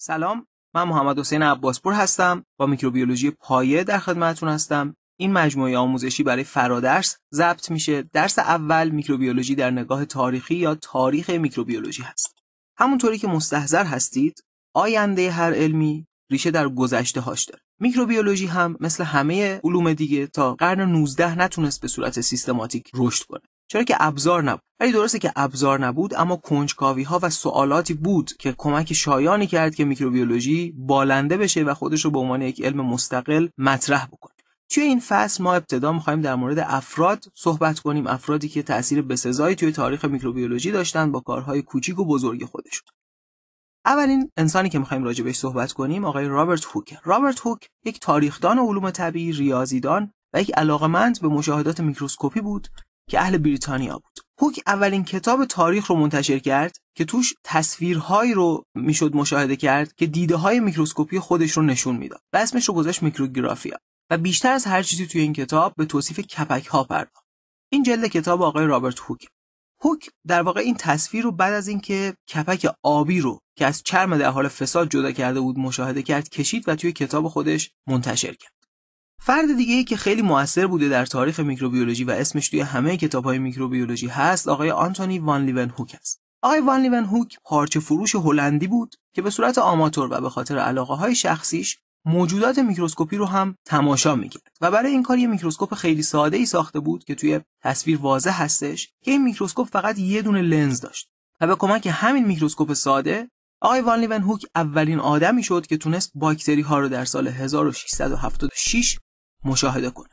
سلام من محمد حسین عباسپور هستم با میکروبیولوژی پایه در خدمتتون هستم این مجموعه آموزشی برای فرادرس ضبط میشه درس اول میکروبیولوژی در نگاه تاریخی یا تاریخ میکروبیولوژی هست همونطوری که مستحضر هستید آینده هر علمی ریشه در گذشته هاش داره میکروبیولوژی هم مثل همه علوم دیگه تا قرن 19 نتونست به صورت سیستماتیک رشد کنه چرا که ابزار نبود ولی درسته که ابزار نبود اما کنجکاوی ها و سوالاتی بود که کمک شایانی کرد که میکروبیولوژی بالنده بشه و خودش رو به عنوان یک علم مستقل مطرح بکنه توی این فصل ما ابتدا میخوایم در مورد افراد صحبت کنیم افرادی که تاثیر بسزایی توی تاریخ میکروبیولوژی داشتن با کارهای کوچیک و بزرگ خودشون اولین انسانی که میخوایم راجع بهش صحبت کنیم آقای رابرت هوک رابرت هوک یک تاریخدان علوم طبیعی ریاضیدان و یک علاقمند به مشاهدات میکروسکوپی بود که اهل بریتانیا بود هوک اولین کتاب تاریخ رو منتشر کرد که توش تصویرهایی رو میشد مشاهده کرد که دیده های میکروسکوپی خودش رو نشون میداد و اسمش رو گذاشت میکروگرافیا و بیشتر از هر چیزی توی این کتاب به توصیف کپک ها پرداخت این جلد کتاب آقای رابرت هوک هوک در واقع این تصویر رو بعد از اینکه کپک آبی رو که از چرم در حال فساد جدا کرده بود مشاهده کرد کشید و توی کتاب خودش منتشر کرد فرد دیگه ای که خیلی موثر بوده در تاریخ میکروبیولوژی و اسمش توی همه کتاب های میکروبیولوژی هست آقای آنتونی وان لیون هوک است. آقای وان لیون هوک پارچه فروش هلندی بود که به صورت آماتور و به خاطر علاقه های شخصیش موجودات میکروسکوپی رو هم تماشا میکرد و برای این کار یه میکروسکوپ خیلی ساده ای ساخته بود که توی تصویر واضح هستش که این میکروسکوپ فقط یه دونه لنز داشت و به کمک همین میکروسکوپ ساده آقای وان لیون هوک اولین آدمی شد که تونست باکتری ها رو در سال 1676 مشاهده کنه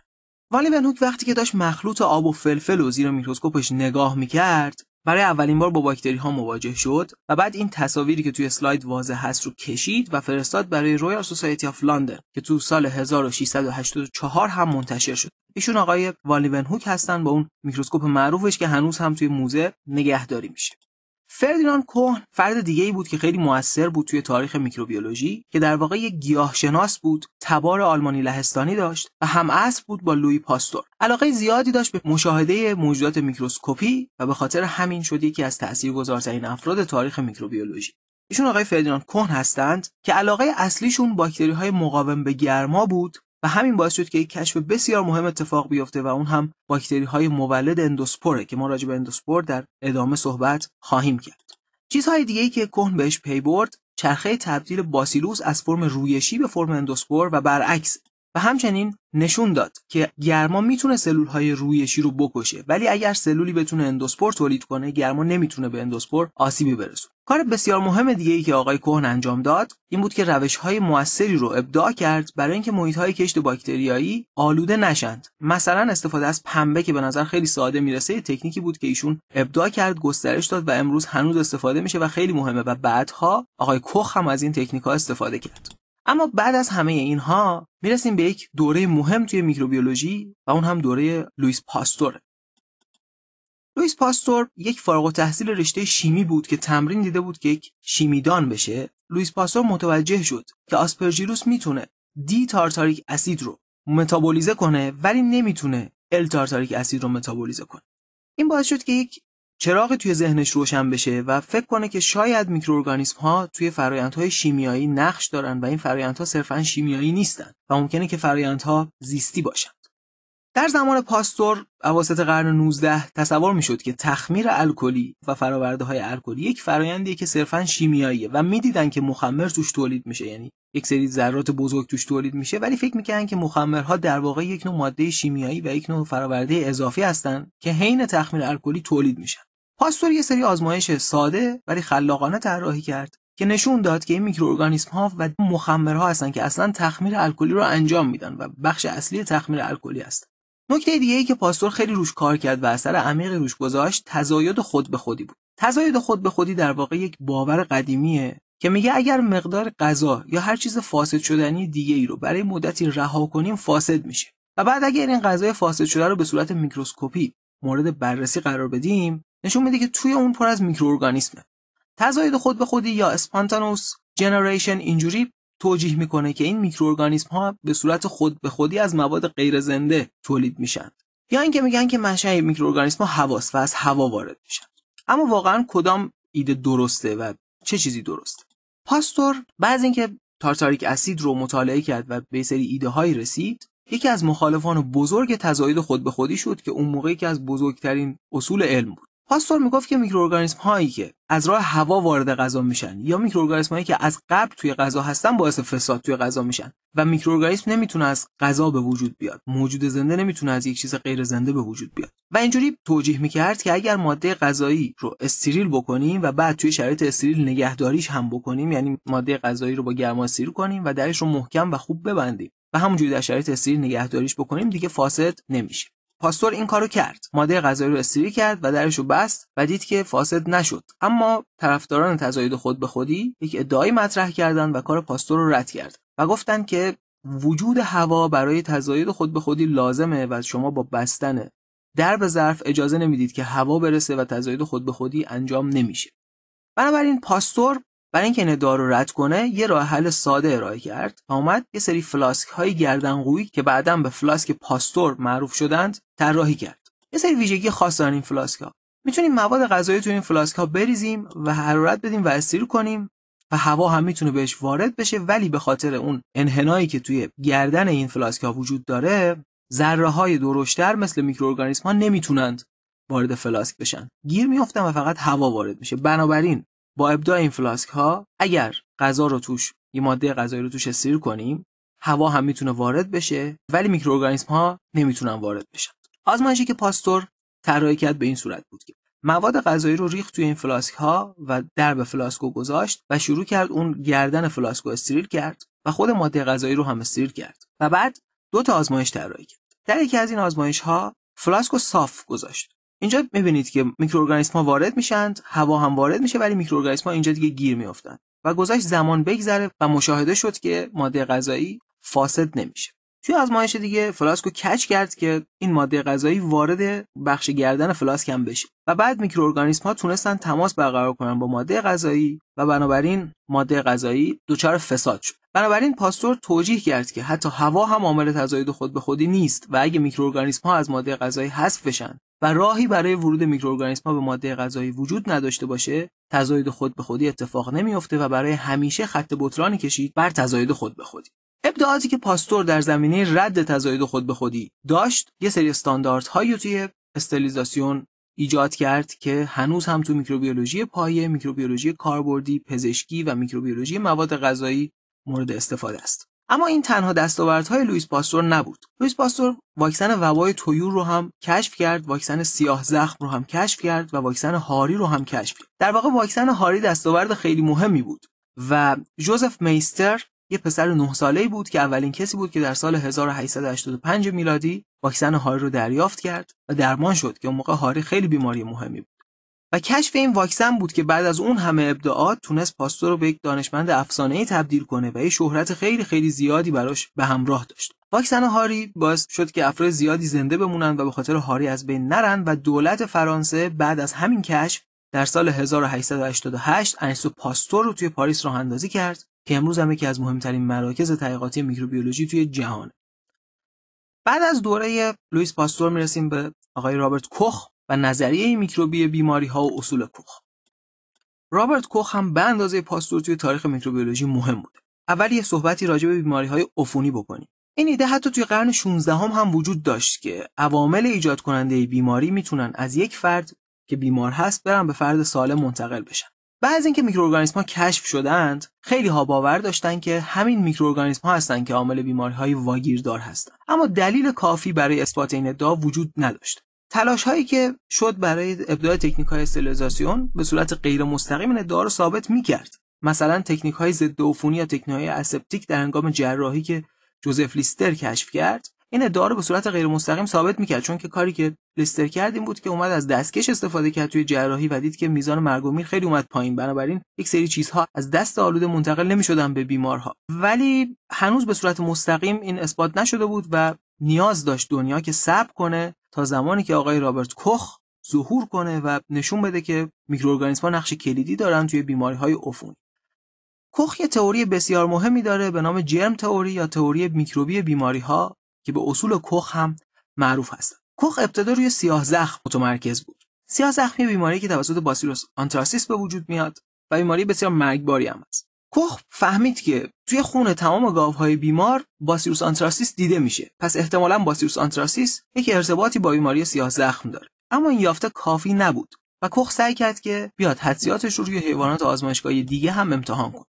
ولی ونهوک وقتی که داشت مخلوط آب و فلفل و زیر میکروسکوپش نگاه میکرد برای اولین بار با باکتری ها مواجه شد و بعد این تصاویری که توی سلاید واضح هست رو کشید و فرستاد برای رویال سوسایتی آف لندن که تو سال 1684 هم منتشر شد ایشون آقای والیون هوک هستن با اون میکروسکوپ معروفش که هنوز هم توی موزه نگهداری میشه فردیناند کوهن فرد دیگه ای بود که خیلی موثر بود توی تاریخ میکروبیولوژی که در واقع یک گیاهشناس بود تبار آلمانی لهستانی داشت و هم بود با لوی پاستور علاقه زیادی داشت به مشاهده موجودات میکروسکوپی و به خاطر همین شد یکی از تاثیرگذارترین افراد تاریخ میکروبیولوژی ایشون آقای فردیناند کوهن هستند که علاقه اصلیشون باکتری های مقاوم به گرما بود و همین باعث شد که یک کشف بسیار مهم اتفاق بیفته و اون هم باکتری های مولد اندوسپوره که ما راجع به اندوسپور در ادامه صحبت خواهیم کرد چیزهای دیگه ای که کهن بهش پی برد چرخه تبدیل باسیلوس از فرم رویشی به فرم اندوسپور و برعکس و همچنین نشون داد که گرما میتونه سلول های رویشی رو بکشه ولی اگر سلولی بتونه اندوسپور تولید کنه گرما نمیتونه به اندوسپور آسیبی برسونه کار بسیار مهم دیگه ای که آقای کوهن انجام داد این بود که روش های موثری رو ابداع کرد برای اینکه محیط های کشت باکتریایی آلوده نشند مثلا استفاده از پنبه که به نظر خیلی ساده میرسه یه تکنیکی بود که ایشون ابداع کرد گسترش داد و امروز هنوز استفاده میشه و خیلی مهمه و بعدها آقای کوخ هم از این تکنیک ها استفاده کرد اما بعد از همه اینها میرسیم به یک دوره مهم توی میکروبیولوژی و اون هم دوره لوئیس پاستوره لوئیس پاستور یک فارغ تحصیل رشته شیمی بود که تمرین دیده بود که یک شیمیدان بشه لوئیس پاستور متوجه شد که آسپرژیروس میتونه دی تارتاریک اسید رو متابولیزه کنه ولی نمیتونه ال تارتاریک اسید رو متابولیزه کنه این باعث شد که یک چراغ توی ذهنش روشن بشه و فکر کنه که شاید میکروارگانیسم ها توی فرایندهای شیمیایی نقش دارن و این فرایندها صرفا شیمیایی نیستن و ممکنه که فرایندها زیستی باشن در زمان پاستور اواسط قرن 19 تصور میشد که تخمیر الکلی و فرآورده های الکلی یک فرایندیه که صرفا شیمیاییه و میدیدن که مخمر توش تولید میشه یعنی یک سری ذرات بزرگ توش تولید میشه ولی فکر میکنن که مخمرها در واقع یک نوع ماده شیمیایی و یک نوع فرآورده اضافی هستند که حین تخمیر الکلی تولید میشن پاستور یه سری آزمایش ساده ولی خلاقانه طراحی کرد که نشون داد که این میکروارگانیسم ها و مخمرها هستن که اصلا تخمیر الکلی رو انجام میدن و بخش اصلی تخمیر الکلی هستن نکته دیگه ای که پاستور خیلی روش کار کرد و اثر عمیقی روش گذاشت تزاید خود به خودی بود تزاید خود به خودی در واقع یک باور قدیمیه که میگه اگر مقدار غذا یا هر چیز فاسد شدنی دیگه ای رو برای مدتی رها کنیم فاسد میشه و بعد اگر این غذای فاسد شده رو به صورت میکروسکوپی مورد بررسی قرار بدیم نشون میده که توی اون پر از میکروارگانیسمه تزاید خود به خودی یا اسپانتانوس جنریشن اینجوری توجیه میکنه که این میکروارگانیسم ها به صورت خود به خودی از مواد غیر زنده تولید میشن یا اینکه میگن که منشأ میکروارگانیسم ها هواست و از هوا وارد میشن اما واقعا کدام ایده درسته و چه چیزی درسته پاستور بعد اینکه تارتاریک اسید رو مطالعه کرد و به سری ایده هایی رسید یکی از مخالفان بزرگ تزاید خود به خودی شد که اون موقعی که از بزرگترین اصول علم بود پاستور میگفت که میکروارگانیسم هایی که از راه هوا وارد غذا میشن یا میکروارگانیسم هایی که از قبل توی غذا هستن باعث فساد توی غذا میشن و میکروارگانیسم نمیتونه از غذا به وجود بیاد موجود زنده نمیتونه از یک چیز غیر زنده به وجود بیاد و اینجوری توجیه میکرد که اگر ماده غذایی رو استریل بکنیم و بعد توی شرایط استریل نگهداریش هم بکنیم یعنی ماده غذایی رو با گرما استریل کنیم و درش رو محکم و خوب ببندیم و همونجوری در شرایط استریل نگهداریش بکنیم دیگه فاسد نمیشه پاستور این کارو کرد ماده غذایی رو استری کرد و درش رو بست و دید که فاسد نشد اما طرفداران تزاید خود به خودی یک ادعایی مطرح کردند و کار پاستور رو رد کرد و گفتند که وجود هوا برای تزاید خود به خودی لازمه و شما با بستن به ظرف اجازه نمیدید که هوا برسه و تزاید خود به خودی انجام نمیشه بنابراین پاستور برای اینکه رو رد کنه یه راه حل ساده ارائه کرد و اومد یه سری فلاسک های که بعدا به فلاسک پاستور معروف شدند طراحی کرد یه سری ویژگی خاص دارن این فلاسک ها میتونیم مواد غذایی تو این فلاسک ها بریزیم و حرارت بدیم و استیر کنیم و هوا هم میتونه بهش وارد بشه ولی به خاطر اون انحنایی که توی گردن این فلاسک ها وجود داره ذره های درشتر مثل میکروارگانیسم ها نمیتونند وارد فلاسک بشن گیر میافتن و فقط هوا وارد میشه بنابراین با ابداع این فلاسک ها اگر غذا رو توش یه ماده غذایی رو توش سیر کنیم هوا هم میتونه وارد بشه ولی میکروارگانیسم ها نمیتونن وارد بشن آزمایشی که پاستور طراحی کرد به این صورت بود که مواد غذایی رو ریخت توی این فلاسک ها و در به فلاسکو گذاشت و شروع کرد اون گردن فلاسکو استریل کرد و خود ماده غذایی رو هم استریل کرد و بعد دو تا آزمایش طراحی کرد در یکی از این آزمایش ها فلاسکو صاف گذاشت اینجا میبینید که میکروارگانیسم‌ها وارد میشند هوا هم وارد میشه ولی میکروارگانیسم‌ها اینجا دیگه گیر میافتند و گذشت زمان بگذره و مشاهده شد که ماده غذایی فاسد نمیشه توی آزمایش دیگه فلاسکو کچ کرد که این ماده غذایی وارد بخش گردن فلاسک هم بشه و بعد میکروارگانیسم ها تونستن تماس برقرار کنن با ماده غذایی و بنابراین ماده غذایی دچار فساد شد بنابراین پاستور توجیه کرد که حتی هوا هم عامل تزاید خود به خودی نیست و اگه میکروارگانیسم ها از ماده غذایی حذف بشن و راهی برای ورود میکروارگانیسم ها به ماده غذایی وجود نداشته باشه تزاید خود به خودی اتفاق نمیافته و برای همیشه خط بطرانی کشید بر تزاید خود به خودی ابداعاتی که پاستور در زمینه رد تزاید خود به خودی داشت یه سری استانداردهایی توی استریلیزاسیون ایجاد کرد که هنوز هم تو میکروبیولوژی پایه، میکروبیولوژی کاربردی، پزشکی و میکروبیولوژی مواد غذایی مورد استفاده است. اما این تنها های لوئیس پاستور نبود. لوئیس پاستور واکسن وبای تویور رو هم کشف کرد، واکسن سیاه زخم رو هم کشف کرد و واکسن هاری رو هم کشف کرد. در واقع واکسن هاری دستاورد خیلی مهمی بود و جوزف میستر یه پسر 9 ساله‌ای بود که اولین کسی بود که در سال 1885 میلادی واکسن هاری رو دریافت کرد و درمان شد که اون موقع هاری خیلی بیماری مهمی بود و کشف این واکسن بود که بعد از اون همه ابداعات تونست پاستور رو به یک دانشمند ای تبدیل کنه و یه شهرت خیلی خیلی زیادی براش به همراه داشت. واکسن هاری باعث شد که افراد زیادی زنده بمونن و به خاطر هاری از بین نرن و دولت فرانسه بعد از همین کشف در سال 1888 انسو پاستور رو توی پاریس راه اندازی کرد که امروز هم یکی از مهمترین مراکز تحقیقاتی میکروبیولوژی توی جهانه بعد از دوره لوئیس پاستور میرسیم به آقای رابرت کوخ و نظریه میکروبی بیماری ها و اصول کوخ رابرت کوخ هم به اندازه پاستور توی تاریخ میکروبیولوژی مهم بوده اول یه صحبتی راجع به بیماری های عفونی بکنیم این ایده حتی توی قرن 16 هم, هم وجود داشت که عوامل ایجاد کننده بیماری میتونن از یک فرد که بیمار هست برن به فرد سالم منتقل بشن بعد از اینکه میکروارگانیسم‌ها کشف شدند خیلی ها باور داشتند که همین میکروارگانیسم‌ها هستند که عامل بیماری‌های واگیردار هستند اما دلیل کافی برای اثبات این ادعا وجود نداشت تلاش هایی که شد برای ابداع تکنیک های استریلیزاسیون به صورت غیر مستقیم این ادعا رو ثابت میکرد مثلا تکنیک های ضد عفونی یا تکنیک های اسپتیک در هنگام جراحی که جوزف لیستر کشف کرد این ادعا رو به صورت غیر مستقیم ثابت میکرد چون که کاری که لستر کرد این بود که اومد از دستکش استفاده کرد توی جراحی و دید که میزان مرگ میر خیلی اومد پایین بنابراین یک سری چیزها از دست آلوده منتقل نمیشدن به بیمارها ولی هنوز به صورت مستقیم این اثبات نشده بود و نیاز داشت دنیا که صبر کنه تا زمانی که آقای رابرت کخ ظهور کنه و نشون بده که میکروارگانیسم‌ها نقش کلیدی دارن توی بیماری‌های عفونی کخ یه تئوری بسیار مهمی داره به نام جرم تئوری یا تئوری میکروبی بیماری ها که به اصول کخ هم معروف هستند کخ ابتدا روی سیاه زخم متمرکز بود سیاه زخم یه بیماری که توسط باسیلوس آنتراسیس به وجود میاد و بیماری بسیار مرگباری هم است کخ فهمید که توی خون تمام گاوهای بیمار باسیلوس آنتراسیس دیده میشه پس احتمالا باسیلوس آنتراسیس یک ارتباطی با بیماری سیاه زخم داره اما این یافته کافی نبود و کخ سعی کرد که بیاد حدسیاتش رو روی حیوانات آزمایشگاهی دیگه هم امتحان کنه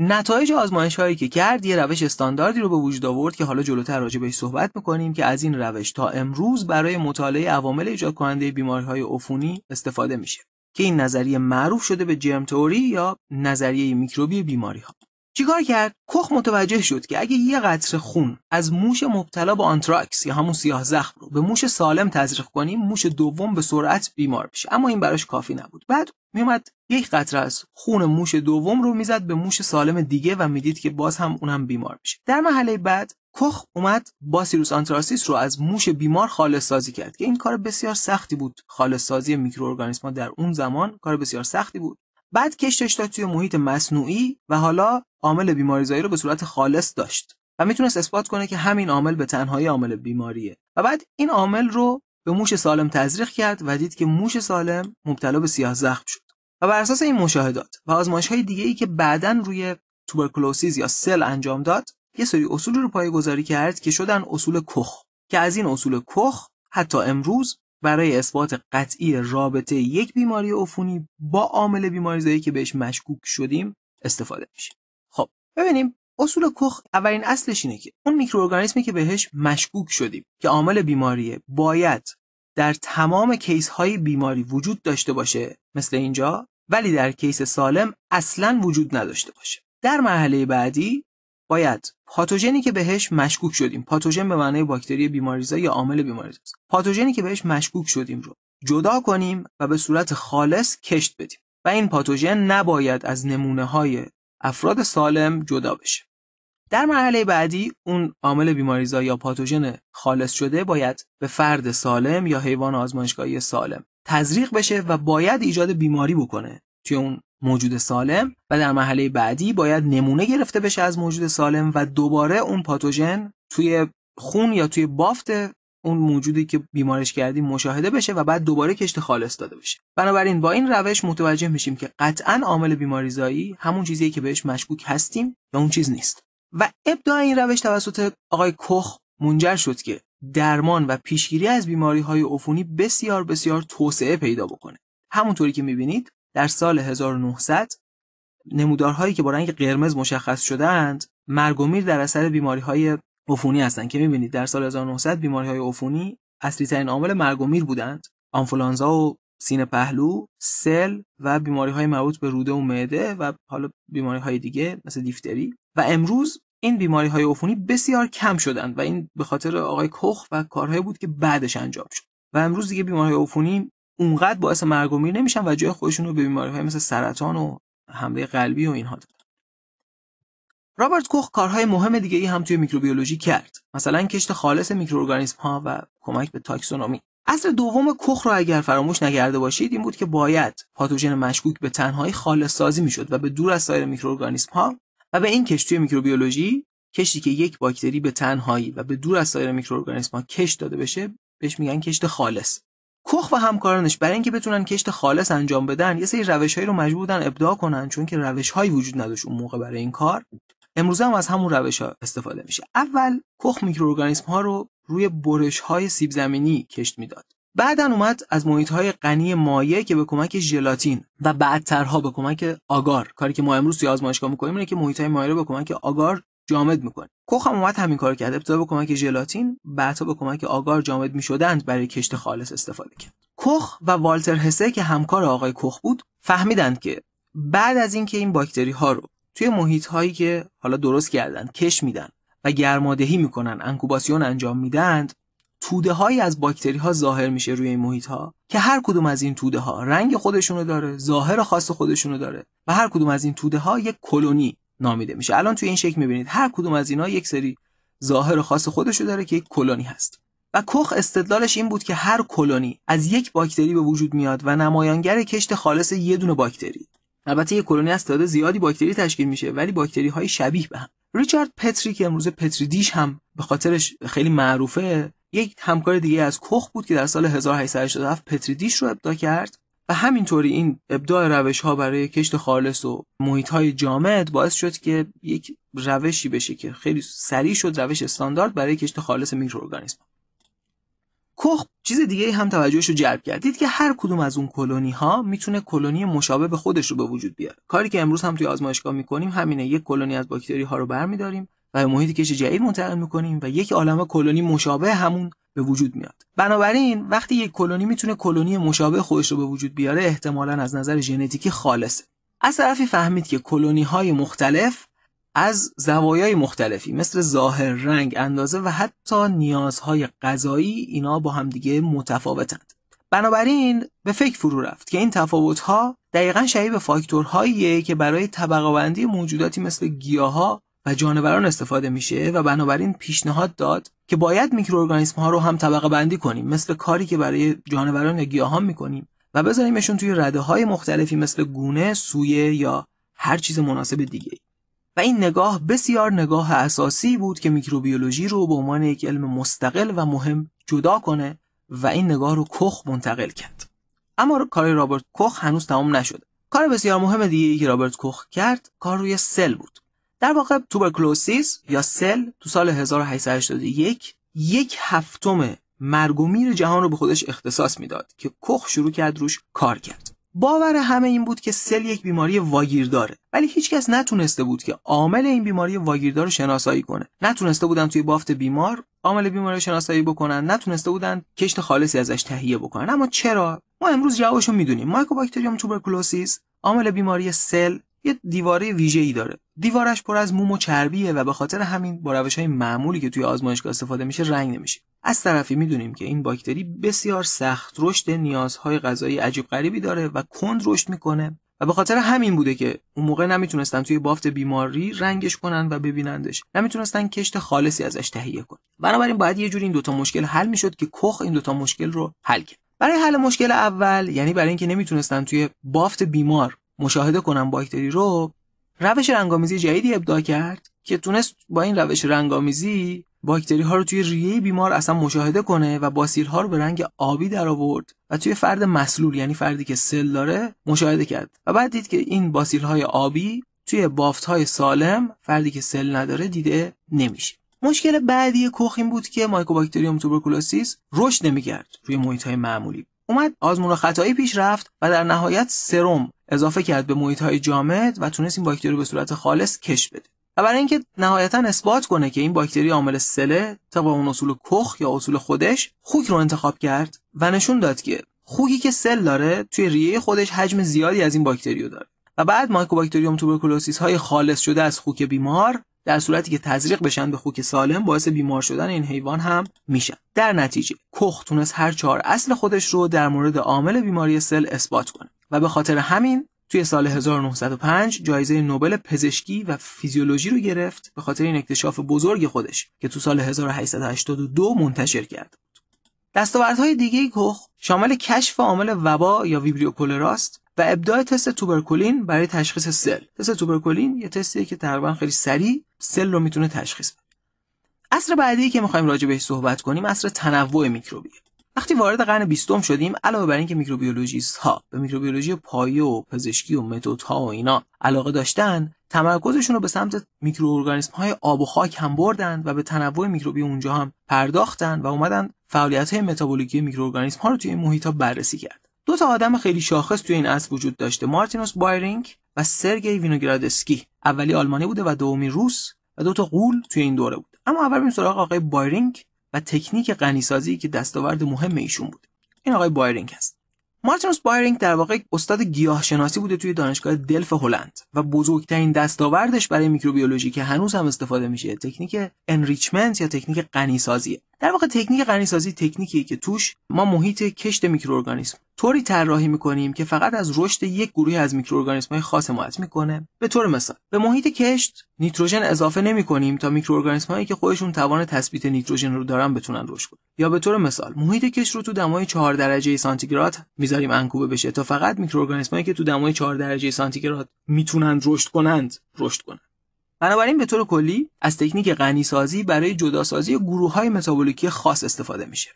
نتایج آزمایش هایی که کرد یه روش استانداردی رو به وجود آورد که حالا جلوتر راجع بهش صحبت میکنیم که از این روش تا امروز برای مطالعه عوامل ایجاد کننده بیماری های عفونی استفاده میشه که این نظریه معروف شده به جرم توری یا نظریه میکروبی بیماری ها چیکار کرد کخ متوجه شد که اگه یه قطره خون از موش مبتلا به آنتراکس یا همون سیاه زخم رو به موش سالم تزریق کنیم موش دوم به سرعت بیمار میشه اما این براش کافی نبود بعد میومد یک قطره از خون موش دوم رو میزد به موش سالم دیگه و میدید که باز هم اونم بیمار میشه در محله بعد کخ اومد با سیروس آنتراسیس رو از موش بیمار خالص سازی کرد که این کار بسیار سختی بود خالص سازی میکروارگانیسم‌ها در اون زمان کار بسیار سختی بود بعد کشتش داد توی محیط مصنوعی و حالا عامل بیماریزایی رو به صورت خالص داشت و میتونست اثبات کنه که همین عامل به تنهایی عامل بیماریه و بعد این عامل رو به موش سالم تزریق کرد و دید که موش سالم مبتلا به سیاه زخم شد و بر اساس این مشاهدات و آزمایش های دیگه ای که بعدا روی توبرکلوسیز یا سل انجام داد یه سری اصول رو پایگذاری کرد که شدن اصول کخ که از این اصول کخ حتی امروز برای اثبات قطعی رابطه یک بیماری عفونی با عامل بیماریزایی که بهش مشکوک شدیم استفاده میشه خب ببینیم اصول کخ اولین اصلش اینه که اون میکروارگانیسمی که بهش مشکوک شدیم که عامل بیماریه باید در تمام کیس های بیماری وجود داشته باشه مثل اینجا ولی در کیس سالم اصلا وجود نداشته باشه در مرحله بعدی باید پاتوژنی که بهش مشکوک شدیم پاتوژن به معنای باکتری بیماریزا یا عامل بیماریزا پاتوژنی که بهش مشکوک شدیم رو جدا کنیم و به صورت خالص کشت بدیم و این پاتوژن نباید از نمونه های افراد سالم جدا بشه در مرحله بعدی اون عامل بیماریزا یا پاتوژن خالص شده باید به فرد سالم یا حیوان آزمایشگاهی سالم تزریق بشه و باید ایجاد بیماری بکنه توی اون موجود سالم و در مرحله بعدی باید نمونه گرفته بشه از موجود سالم و دوباره اون پاتوژن توی خون یا توی بافت اون موجودی که بیمارش کردیم مشاهده بشه و بعد دوباره کشت خالص داده بشه بنابراین با این روش متوجه میشیم که قطعا عامل بیماریزایی همون چیزیه که بهش مشکوک هستیم یا اون چیز نیست و ابداع این روش توسط آقای کخ منجر شد که درمان و پیشگیری از بیماری های عفونی بسیار بسیار توسعه پیدا بکنه همونطوری که میبینید در سال 1900 نمودارهایی که با رنگ قرمز مشخص شدند مرگ و میر در اثر بیماری های عفونی هستند که میبینید در سال 1900 بیماری های عفونی اصلی ترین عامل مرگ و میر بودند آنفولانزا و سینه پهلو سل و بیماری های مربوط به روده و معده و حالا بیماری های دیگه مثل دیفتری و امروز این بیماری های عفونی بسیار کم شدند و این به خاطر آقای کخ و کارهایی بود که بعدش انجام شد و امروز دیگه بیماری عفونی اونقدر باعث مرگ و میر نمیشن و جای خودشون رو به بیماری های مثل سرطان و حمله قلبی و اینها دارن رابرت کوخ کارهای مهم دیگه ای هم توی میکروبیولوژی کرد مثلا کشت خالص میکروارگانیسم ها و کمک به تاکسونومی اصل دوم کوخ رو اگر فراموش نکرده باشید این بود که باید پاتوژن مشکوک به تنهایی خالص سازی میشد و به دور از سایر میکروارگانیسم ها و به این کشت توی میکروبیولوژی کشتی که یک باکتری به تنهایی و به دور از سایر میکروارگانیسم ها کشت داده بشه بهش میگن کشت خالص کخ و همکارانش برای اینکه بتونن کشت خالص انجام بدن یه سری روشهایی رو مجبور بودن ابداع کنن چون که روشهایی وجود نداشت اون موقع برای این کار امروزه هم از همون روش ها استفاده میشه اول کخ میکروارگانیسم ها رو روی برش های سیب زمینی کشت میداد بعدا اومد از محیط های غنی مایع که به کمک ژلاتین و بعدترها به کمک آگار کاری که ما امروز توی آزمایشگاه میکنیم اینه که محیط های مایع رو به کمک آگار جامد میکنه کوخ هم اومد همین کار کرد ابتدا به کمک ژلاتین بعدها به کمک آگار جامد می شدند برای کشت خالص استفاده کرد کوخ و والتر هسه که همکار آقای کوخ بود فهمیدند که بعد از اینکه این باکتری ها رو توی محیط هایی که حالا درست کردند کش میدن و گرمادهی میکنن انکوباسیون انجام میدند توده هایی از باکتری ها ظاهر میشه روی این محیط ها که هر کدوم از این توده ها رنگ خودشونو داره ظاهر خاص خودشونو داره و هر کدوم از این توده ها یک کلونی نامیده میشه الان توی این شکل میبینید هر کدوم از اینا یک سری ظاهر خاص خودشو داره که یک کلونی هست و کخ استدلالش این بود که هر کلونی از یک باکتری به وجود میاد و نمایانگر کشت خالص یه دونه باکتری البته یک کلونی از تعداد زیادی باکتری تشکیل میشه ولی باکتری های شبیه به هم ریچارد پتری که امروز پتری دیش هم به خاطرش خیلی معروفه یک همکار دیگه از کخ بود که در سال 1887 پتری دیش رو ابدا کرد و همینطوری این ابداع روش ها برای کشت خالص و محیط های جامد باعث شد که یک روشی بشه که خیلی سریع شد روش استاندارد برای کشت خالص میکروارگانیسم کخ چیز دیگه هم توجهش رو جلب کرد دید که هر کدوم از اون کلونی ها میتونه کلونی مشابه به خودش رو به وجود بیاره کاری که امروز هم توی آزمایشگاه میکنیم همینه یک کلونی از باکتری ها رو برمیداریم و به محیط کش جدید منتقل میکنیم و یک عالمه کلونی مشابه همون به وجود میاد بنابراین وقتی یک کلونی میتونه کلونی مشابه خودش رو به وجود بیاره احتمالا از نظر ژنتیکی خالصه از طرفی فهمید که کلونی های مختلف از زوایای مختلفی مثل ظاهر رنگ اندازه و حتی نیازهای غذایی اینا با همدیگه متفاوتند بنابراین به فکر فرو رفت که این تفاوت ها دقیقا شبیه به فاکتورهاییه که برای طبقه موجوداتی مثل گیاها و جانوران استفاده میشه و بنابراین پیشنهاد داد که باید میکروارگانیسم ها رو هم طبقه بندی کنیم مثل کاری که برای جانوران گیاهان میکنیم و بذاریمشون توی رده های مختلفی مثل گونه، سویه یا هر چیز مناسب دیگه و این نگاه بسیار نگاه اساسی بود که میکروبیولوژی رو به عنوان یک علم مستقل و مهم جدا کنه و این نگاه رو کخ منتقل کرد اما کار رابرت کخ هنوز تمام نشده کار بسیار مهم دیگه که رابرت کخ کرد کار روی سل بود در واقع توبرکلوسیس یا سل تو سال 1881 یک هفتم مرگومیر جهان رو به خودش اختصاص میداد که کخ شروع کرد روش کار کرد باور همه این بود که سل یک بیماری واگیر داره ولی هیچکس نتونسته بود که عامل این بیماری واگیردار رو شناسایی کنه نتونسته بودن توی بافت بیمار عامل بیماری رو شناسایی بکنن نتونسته بودن کشت خالصی ازش تهیه بکنن اما چرا ما امروز جوابشو میدونیم مایکوباکتریوم توبرکلوسیس عامل بیماری سل یه دیواره ای داره دیوارش پر از موم و چربیه و به خاطر همین با روش های معمولی که توی آزمایشگاه استفاده میشه رنگ نمیشه از طرفی میدونیم که این باکتری بسیار سخت رشد نیازهای غذایی عجیب غریبی داره و کند رشد میکنه و به خاطر همین بوده که اون موقع نمیتونستن توی بافت بیماری رنگش کنن و ببینندش نمیتونستن کشت خالصی ازش تهیه کنن بنابراین باید یه جوری این دوتا مشکل حل میشد که کخ این دوتا مشکل رو حل کرد برای حل مشکل اول یعنی برای اینکه نمیتونستن توی بافت بیمار مشاهده کنم باکتری رو روش رنگامیزی جدیدی ابداع کرد که تونست با این روش رنگامیزی باکتری ها رو توی ریه بیمار اصلا مشاهده کنه و باسیل ها رو به رنگ آبی در آورد و توی فرد مسلول یعنی فردی که سل داره مشاهده کرد و بعد دید که این باسیل های آبی توی بافت های سالم فردی که سل نداره دیده نمیشه مشکل بعدی کخ این بود که مایکوباکتریوم توبرکولوسیس رشد نمیکرد روی محیط های معمولی اومد آزمون خطایی پیش رفت و در نهایت سرم اضافه کرد به محیط های جامد و تونست این باکتری رو به صورت خالص کش بده و برای اینکه نهایتا اثبات کنه که این باکتری عامل سله با اون اصول کخ یا اصول خودش خوک رو انتخاب کرد و نشون داد که خوکی که سل داره توی ریه خودش حجم زیادی از این رو داره و بعد مایکوباکتریوم توبرکولوسیس های خالص شده از خوک بیمار در صورتی که تزریق بشن به خوک سالم باعث بیمار شدن این حیوان هم میشن در نتیجه کخ تونست هر چهار اصل خودش رو در مورد عامل بیماری سل اثبات کنه و به خاطر همین توی سال 1905 جایزه نوبل پزشکی و فیزیولوژی رو گرفت به خاطر این اکتشاف بزرگ خودش که تو سال 1882 منتشر کرد. دستاوردهای دیگه کخ شامل کشف عامل وبا یا ویبریو کولراست و ابداع تست توبرکولین برای تشخیص سل. تست توبرکولین یه تستیه که تقریبا خیلی سریع سل رو میتونه تشخیص بده. اصر بعدی که میخوایم راجع بهش صحبت کنیم اصر تنوع میکروبیه. وقتی وارد قرن بیستم شدیم علاوه بر اینکه میکروبیولوژیست ها به میکروبیولوژی پایه و پزشکی و متد ها و اینا علاقه داشتن تمرکزشون رو به سمت میکروارگانیسم های آب و خاک هم بردن و به تنوع میکروبی اونجا هم پرداختن و اومدن فعالیت های متابولیکی میکروارگانیسم ها رو توی محیط ها بررسی کرد دو تا آدم خیلی شاخص توی این اصل وجود داشته مارتینوس بایرینگ و سرگی وینوگرادسکی اولی آلمانی بوده و دومی روس و دو تا قول توی این دوره بود اما اول بریم سراغ آقای بایرینگ و تکنیک غنیسازی که دستاورد مهم ایشون بود این آقای بایرینگ است مارتینوس بایرینگ در واقع استاد گیاهشناسی بوده توی دانشگاه دلف هلند و بزرگترین دستاوردش برای میکروبیولوژی که هنوز هم استفاده میشه تکنیک انریچمنت یا تکنیک قنیسازیه. در واقع تکنیک غنیسازی تکنیکیه که توش ما محیط کشت میکروارگانیسم طوری طراحی میکنیم که فقط از رشد یک گروه از میکروارگانیسم های خاص حمایت میکنه به طور مثال به محیط کشت نیتروژن اضافه نمیکنیم تا میکروارگانیسم هایی که خودشون توان تثبیت نیتروژن رو دارن بتونن رشد کنن یا به طور مثال محیط کشت رو تو دمای 4 درجه سانتیگراد میذاریم انکوبه بشه تا فقط میکروارگانیسم هایی که تو دمای 4 درجه سانتیگراد میتونن رشد کنند رشد کنند بنابراین به طور کلی از تکنیک غنیسازی برای جداسازی گروه های متابولیکی خاص استفاده میشه.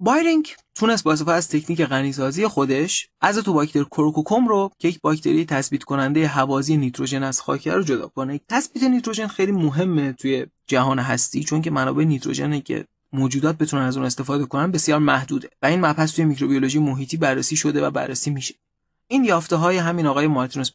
بایرینگ تونست با استفاده از تکنیک غنی سازی خودش از تو باکتر کروکوکوم رو که یک باکتری تثبیت کننده هوازی نیتروژن از ها رو جدا کنه تثبیت نیتروژن خیلی مهمه توی جهان هستی چون که منابع نیتروژنی که موجودات بتونن از اون استفاده کنن بسیار محدوده و این مبحث توی میکروبیولوژی محیطی بررسی شده و بررسی میشه این یافته های همین آقای مارتینوس